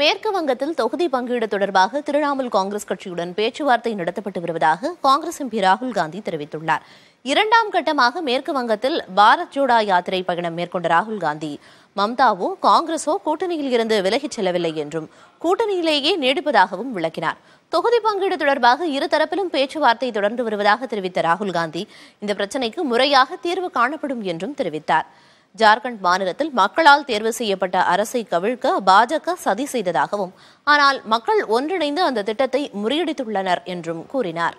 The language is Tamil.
மேற்கு வங்கத்தில் தொகுதி பங்கீடு தொடர்பாக திரிணாமுல் காங்கிரஸ் கட்சியுடன் பேச்சுவார்த்தை நடத்தப்பட்டு வருவதாக காங்கிரஸ் எம்பி ராகுல் காந்தி தெரிவித்துள்ளார் இரண்டாம் கட்டமாக மேற்கு வங்கத்தில் பாரத் ஜோடா யாத்திரை பயணம் மேற்கொண்ட ராகுல் காந்தி மம்தாவோ காங்கிரஸோ கூட்டணியில் இருந்து விலகிச் செல்லவில்லை என்றும் கூட்டணியிலேயே நீடிப்பதாகவும் விளக்கினார் தொகுதி பங்கீடு தொடர்பாக இருதரப்பிலும் பேச்சுவார்த்தை தொடர்ந்து வருவதாக தெரிவித்த ராகுல் காந்தி இந்த பிரச்சினைக்கு முறையாக தீர்வு காணப்படும் என்றும் தெரிவித்தார் ஜார்க்கண்ட் மாநிலத்தில் மக்களால் தேர்வு செய்யப்பட்ட அரசை கவிழ்க்க பாஜக சதி செய்ததாகவும் ஆனால் மக்கள் ஒன்றிணைந்து அந்த திட்டத்தை முறியடித்துள்ளனர் என்றும் கூறினார்